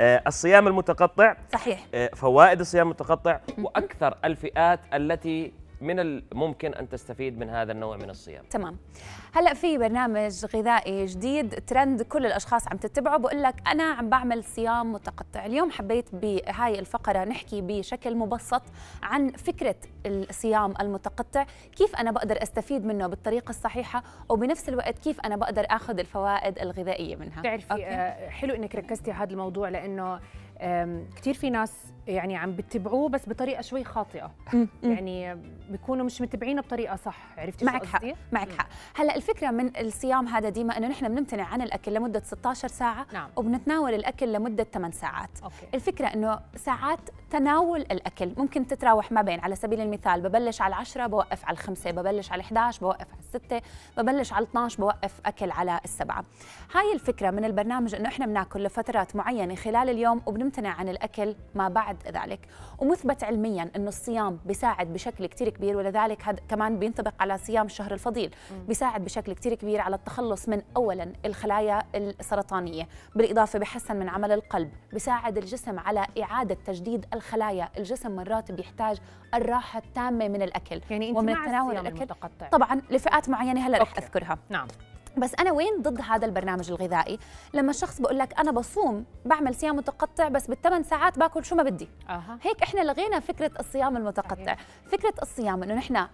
آه، الصيام المتقطع صحيح آه، فوائد الصيام المتقطع واكثر الفئات التي من الممكن ان تستفيد من هذا النوع من الصيام تمام هلا في برنامج غذائي جديد ترند كل الاشخاص عم تتبعه بقول لك انا عم بعمل صيام متقطع اليوم حبيت بهاي الفقره نحكي بشكل مبسط عن فكره الصيام المتقطع كيف انا بقدر استفيد منه بالطريقه الصحيحه وبنفس الوقت كيف انا بقدر اخذ الفوائد الغذائيه منها بتعرفي آه، حلو انك ركزتي على هذا الموضوع لانه كثير في ناس يعني عم بتبعوه بس بطريقه شوي خاطئه يعني بيكونوا مش متبعينه بطريقه صح عرفتي معك حق معك حق هلا الفكره من الصيام هذا ديما انه نحن بنمتنع عن الاكل لمده 16 ساعه نعم. وبنتناول الاكل لمده 8 ساعات أوكي. الفكره انه ساعات تناول الاكل ممكن تتراوح ما بين على سبيل المثال ببلش على 10 بوقف على 5 ببلش على 11 بوقف على 6 ببلش على 12 بوقف اكل على السبعة هاي الفكره من البرنامج انه احنا بناكل لفترات معينه خلال اليوم وبنمتنع يمتنع عن الأكل ما بعد ذلك ومثبت علميا أنه الصيام بيساعد بشكل كتير كبير ولذلك هذا كمان بينطبق على صيام الشهر الفضيل بيساعد بشكل كتير كبير على التخلص من أولا الخلايا السرطانية بالإضافة بحسن من عمل القلب بيساعد الجسم على إعادة تجديد الخلايا الجسم مرات بيحتاج الراحه التامه من الاكل يعني انت ومن مع تناول الاكل المتقطع. طبعا لفئات معينه هلا رح اذكرها نعم بس انا وين ضد هذا البرنامج الغذائي لما الشخص بقول لك انا بصوم بعمل صيام متقطع بس بالثمان ساعات باكل شو ما بدي أه. هيك احنا لغينا فكره الصيام المتقطع فكره الصيام انه نحن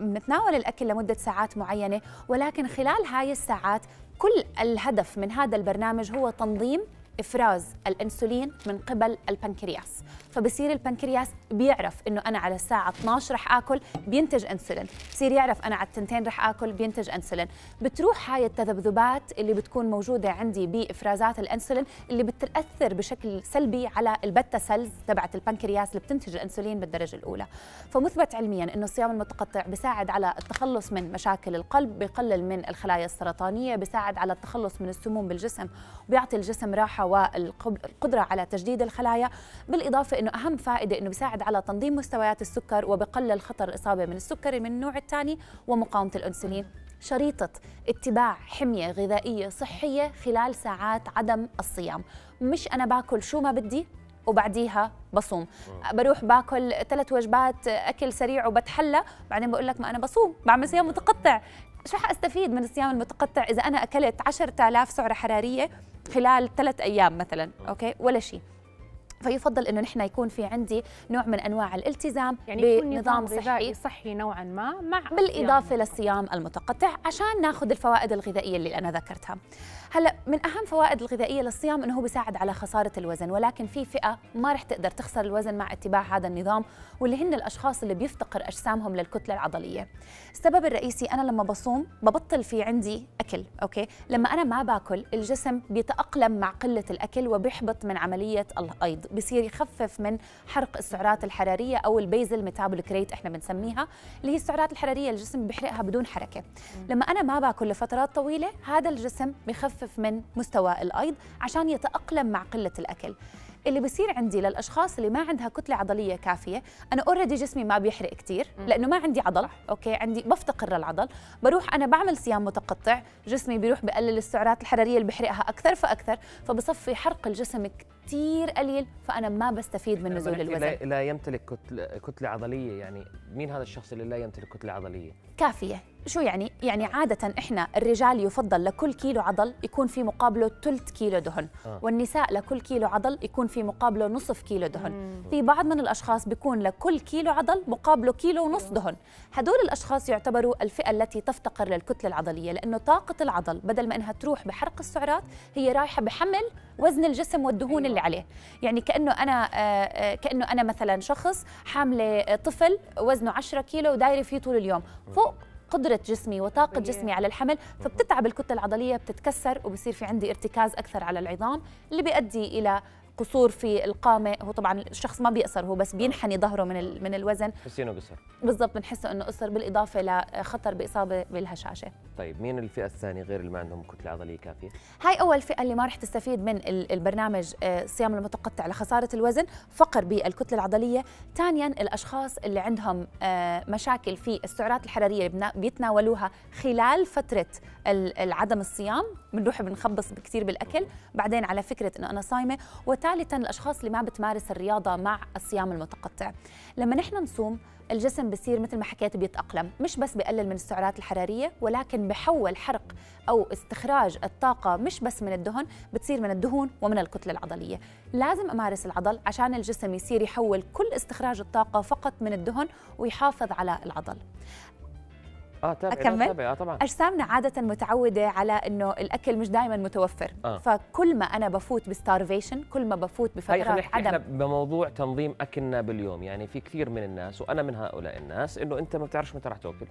بنتناول الاكل لمده ساعات معينه ولكن خلال هاي الساعات كل الهدف من هذا البرنامج هو تنظيم افراز الانسولين من قبل البنكرياس فبصير البنكرياس بيعرف انه انا على الساعه 12 رح اكل بينتج انسولين بصير يعرف انا على التنتين رح اكل بينتج انسولين بتروح هاي التذبذبات اللي بتكون موجوده عندي بافرازات الانسولين اللي بتاثر بشكل سلبي على البتا سيلز تبعت البنكرياس اللي بتنتج الانسولين بالدرجه الاولى فمثبت علميا انه الصيام المتقطع بيساعد على التخلص من مشاكل القلب بيقلل من الخلايا السرطانيه بيساعد على التخلص من السموم بالجسم وبيعطي الجسم راحه والقدره على تجديد الخلايا بالاضافه انه اهم فائده انه بيساعد على تنظيم مستويات السكر وبقلل خطر الاصابه من السكري من النوع الثاني ومقاومه الانسولين شريطة اتباع حمية غذائية صحية خلال ساعات عدم الصيام مش أنا باكل شو ما بدي وبعديها بصوم بروح باكل ثلاث وجبات اكل سريع وبتحلى بعدين بقول لك ما انا بصوم بعمل صيام متقطع شو رح استفيد من الصيام المتقطع اذا انا اكلت 10000 سعره حراريه خلال ثلاث ايام مثلا اوكي ولا شيء فيفضل انه نحن يكون في عندي نوع من انواع الالتزام يعني بنظام صحي صحي نوعا ما مع بالاضافه للصيام المتقطع عشان ناخذ الفوائد الغذائيه اللي انا ذكرتها هلا من اهم فوائد الغذائيه للصيام انه هو بيساعد على خساره الوزن ولكن في فئه ما رح تقدر تخسر الوزن مع اتباع هذا النظام واللي هن الاشخاص اللي بيفتقر اجسامهم للكتله العضليه السبب الرئيسي انا لما بصوم ببطل في عندي اكل اوكي لما انا ما باكل الجسم بيتاقلم مع قله الاكل وبيحبط من عمليه الايض بصير يخفف من حرق السعرات الحراريه او البيزل ميتابوليك ريت احنا بنسميها اللي هي السعرات الحراريه الجسم بيحرقها بدون حركه لما انا ما باكل لفترات طويله هذا الجسم بخفف من مستوى الايض عشان يتاقلم مع قله الاكل اللي بصير عندي للاشخاص اللي ما عندها كتله عضليه كافيه انا اوريدي جسمي ما بيحرق كثير لانه ما عندي عضل اوكي عندي بفتقر للعضل بروح انا بعمل صيام متقطع جسمي بيروح بقلل السعرات الحراريه اللي بحرقها اكثر فاكثر فبصفي حرق الجسم كثير قليل فانا ما بستفيد من نزول الوزن لا يمتلك كتله كتله عضليه يعني مين هذا الشخص اللي لا يمتلك كتله عضليه كافيه شو يعني يعني عاده احنا الرجال يفضل لكل كيلو عضل يكون في مقابله ثلث كيلو دهن آه. والنساء لكل كيلو عضل يكون في مقابله نصف كيلو دهن مم. في بعض من الاشخاص بيكون لكل كيلو عضل مقابله كيلو ونص دهن هدول الاشخاص يعتبروا الفئه التي تفتقر للكتله العضليه لانه طاقه العضل بدل ما انها تروح بحرق السعرات هي رايحه بحمل وزن الجسم والدهون اللي أيوة. عليه يعني كانه انا آه، آه، كانه انا مثلا شخص حامله طفل وزنه 10 كيلو ودايره فيه طول اليوم فوق قدرة جسمي وطاقة جسمي على الحمل فبتتعب الكتلة العضلية بتتكسر وبصير في عندي ارتكاز أكثر على العظام اللي بيؤدي إلى قصور في القامه هو طبعا الشخص ما بيقصر هو بس نعم. بينحني ظهره من من الوزن بتحسي انه قصر بالضبط بنحسه انه قصر بالاضافه لخطر باصابه بالهشاشه طيب مين الفئه الثانيه غير اللي ما عندهم كتله عضليه كافيه هاي اول فئه اللي ما رح تستفيد من البرنامج الصيام آه، المتقطع لخساره الوزن فقر بالكتله العضليه ثانيا الاشخاص اللي عندهم آه، مشاكل في السعرات الحراريه اللي بيتناولوها خلال فتره العدم الصيام بنروح بنخبص كثير بالاكل بعدين على فكره انه انا صايمه ثالثا الاشخاص اللي ما بتمارس الرياضه مع الصيام المتقطع لما نحن نصوم الجسم بصير مثل ما حكيت بيتأقلم مش بس بقلل من السعرات الحرارية ولكن بحول حرق أو استخراج الطاقة مش بس من الدهن بتصير من الدهون ومن الكتلة العضلية لازم أمارس العضل عشان الجسم يصير يحول كل استخراج الطاقة فقط من الدهن ويحافظ على العضل اه تابع اكمل تابع. آه طبعا اجسامنا عاده متعوده على انه الاكل مش دائما متوفر آه. فكل ما انا بفوت بستارفيشن كل ما بفوت بفترة عدم احنا بموضوع تنظيم اكلنا باليوم يعني في كثير من الناس وانا من هؤلاء الناس انه انت ما بتعرفش متى رح تاكل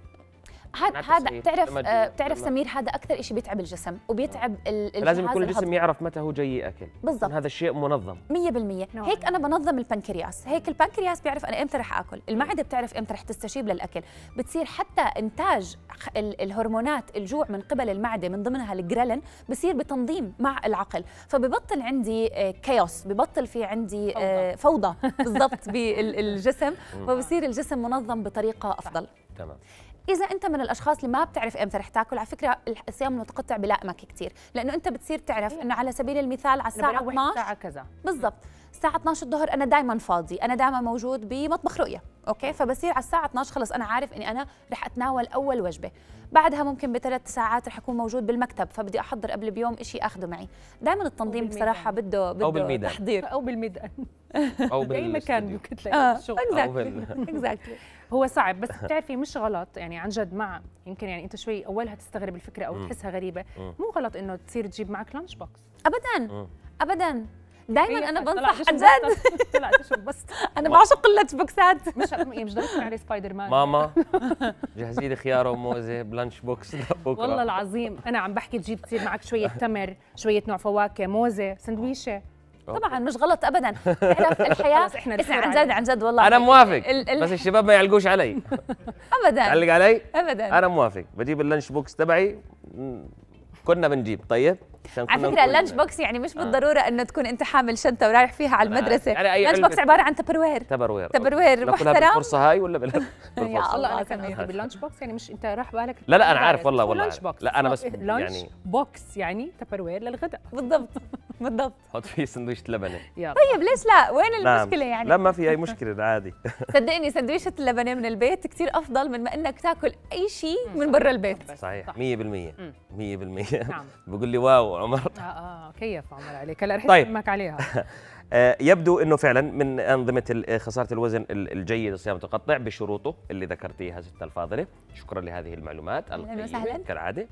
هذا هذا بتعرف آه، بتعرف سمير هذا اكثر شيء بيتعب الجسم وبيتعب لازم يكون الجسم يعرف متى هو جاي ياكل بالضبط هذا الشيء منظم 100% نعم. هيك انا بنظم البنكرياس هيك البنكرياس بيعرف انا امتى رح اكل المعده بتعرف امتى رح تستجيب للاكل بتصير حتى انتاج الهرمونات الجوع من قبل المعده من ضمنها الجريلين بصير بتنظيم مع العقل فببطل عندي كيوس آه، ببطل في عندي آه، فوضى, فوضى بالضبط بالجسم فبصير الجسم منظم بطريقه افضل تمام اذا انت من الاشخاص اللي ما بتعرف امتى رح تاكل على فكره الصيام المتقطع بلائمك كثير لانه انت بتصير تعرف إيه. انه على سبيل المثال على الساعه 12 الساعه كذا بالضبط الساعه 12 الظهر انا دائما فاضي انا دائما موجود بمطبخ رؤيه اوكي فبصير على الساعه 12 خلص انا عارف اني انا رح اتناول اول وجبه بعدها ممكن بثلاث ساعات رح اكون موجود بالمكتب فبدي احضر قبل بيوم شيء اخذه معي دائما التنظيم بصراحه بده بده أو بالميدان. تحضير او بالميدان او باي مكان ممكن تلاقي الشغل اكزاكتلي هو صعب بس بتعرفي مش غلط يعني عن جد مع يمكن يعني انت شوي اولها تستغرب الفكره او تحسها غريبه مو غلط انه تصير تجيب معك لانش بوكس ابدا ابدا دايما انا بنصح عن جد بس انا بعشق قله بوكسات مش مش ضروري عليه سبايدر مان ماما جهزي لي خيار وموزه بلانش بوكس بكره والله العظيم انا عم بحكي تجيب تصير معك شويه تمر شويه نوع فواكه موزه سندويشه طبعا مش غلط ابدا احنا في الحياه احنا اسمع عن جد عن جد والله انا موافق ال ال بس الشباب ما يعلقوش علي ابدا علق علي ابدا انا موافق بجيب اللانش بوكس تبعي كنا بنجيب طيب على فكره اللانش بوكس يعني مش آه. بالضروره آه. انه تكون انت حامل شنطه ورايح فيها على المدرسه يعني اللانش بوكس عباره عن تبروير تبروير تبروير محترم بالفرصه هاي ولا بالفرصه يا الله انا كان قصدي باللانش بوكس يعني مش انت راح بالك لا لا انا عارف والله والله لا انا بس يعني لانش بوكس يعني تبروير للغداء بالضبط بالضبط حط فيه سندويشة لبنة طيب ليش لا وين نعم. المشكلة نعم. يعني لا ما في أي مشكلة عادي صدقني سندويشة اللبنة من البيت كثير أفضل من ما إنك تاكل أي شيء من برا البيت صحيح 100% 100% نعم بقول لي واو عمر اه اه كيف عمر عليك هلا رح طيب. امك عليها آه، يبدو انه فعلا من انظمه آه، خساره الوزن الجيد الصيام المتقطع بشروطه اللي ذكرتيها ست الفاضله شكرا لهذه المعلومات اهلا وسهلا كالعاده